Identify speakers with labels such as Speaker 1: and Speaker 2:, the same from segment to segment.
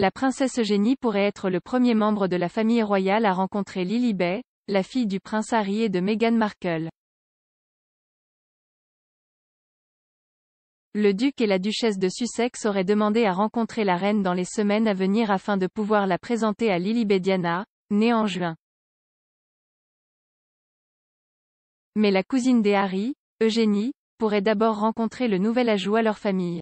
Speaker 1: La princesse Eugénie pourrait être le premier membre de la famille royale à rencontrer Lily Bay, la fille du prince Harry et de Meghan Markle. Le duc et la duchesse de Sussex auraient demandé à rencontrer la reine dans les semaines à venir afin de pouvoir la présenter à Lily Diana, née en juin. Mais la cousine des Harry, Eugénie, pourrait d'abord rencontrer le nouvel ajout à leur famille.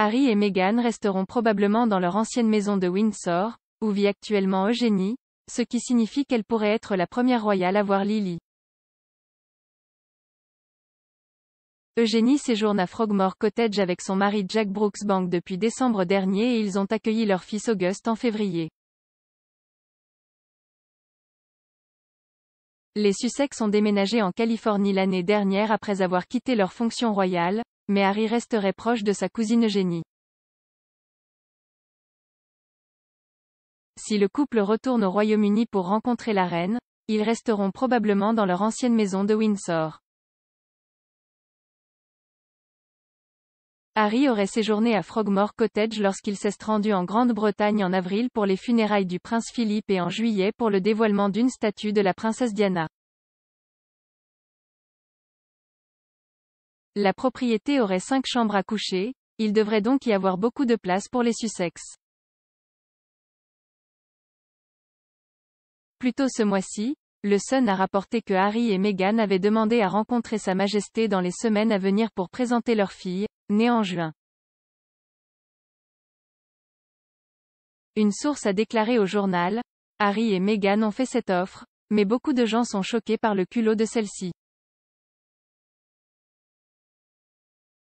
Speaker 1: Harry et Meghan resteront probablement dans leur ancienne maison de Windsor, où vit actuellement Eugénie, ce qui signifie qu'elle pourrait être la première royale à voir Lily. Eugénie séjourne à Frogmore Cottage avec son mari Jack Brooksbank depuis décembre dernier et ils ont accueilli leur fils Auguste en février. Les Sussex ont déménagé en Californie l'année dernière après avoir quitté leur fonction royale, mais Harry resterait proche de sa cousine Eugénie. Si le couple retourne au Royaume-Uni pour rencontrer la reine, ils resteront probablement dans leur ancienne maison de Windsor. Harry aurait séjourné à Frogmore Cottage lorsqu'il s'est rendu en Grande-Bretagne en avril pour les funérailles du prince Philippe et en juillet pour le dévoilement d'une statue de la princesse Diana. La propriété aurait cinq chambres à coucher, il devrait donc y avoir beaucoup de place pour les Sussex. Plutôt ce mois-ci, le Sun a rapporté que Harry et Meghan avaient demandé à rencontrer Sa Majesté dans les semaines à venir pour présenter leur fille, Né en juin. Une source a déclaré au journal, Harry et Meghan ont fait cette offre, mais beaucoup de gens sont choqués par le culot de celle-ci.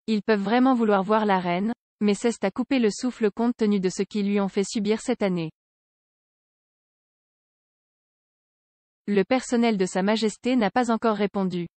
Speaker 1: Ils peuvent vraiment vouloir voir la reine, mais cessent à couper le souffle compte tenu de ce qu'ils lui ont fait subir cette année. Le personnel de Sa Majesté n'a pas encore répondu.